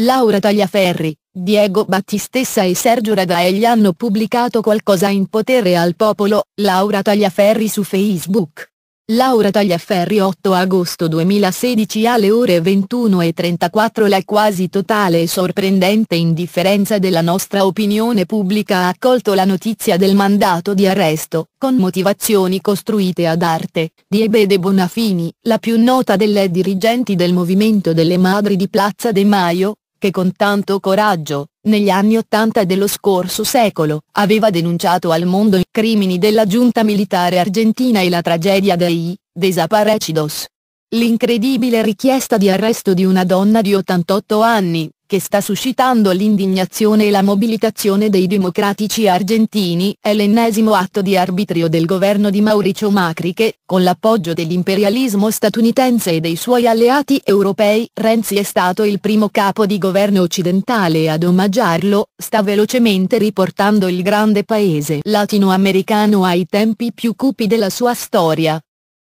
Laura Tagliaferri, Diego Battistessa e Sergio Radaelli hanno pubblicato qualcosa in potere al popolo, Laura Tagliaferri su Facebook. Laura Tagliaferri 8 agosto 2016 alle ore 21.34 La quasi totale e sorprendente indifferenza della nostra opinione pubblica ha accolto la notizia del mandato di arresto, con motivazioni costruite ad arte, di Ebede Bonafini, la più nota delle dirigenti del Movimento delle Madri di Plaza De Maio, che con tanto coraggio, negli anni Ottanta dello scorso secolo, aveva denunciato al mondo i crimini della giunta militare argentina e la tragedia dei desaparecidos l'incredibile richiesta di arresto di una donna di 88 anni, che sta suscitando l'indignazione e la mobilitazione dei democratici argentini, è l'ennesimo atto di arbitrio del governo di Mauricio Macri che, con l'appoggio dell'imperialismo statunitense e dei suoi alleati europei, Renzi è stato il primo capo di governo occidentale ad omaggiarlo, sta velocemente riportando il grande paese latinoamericano ai tempi più cupi della sua storia.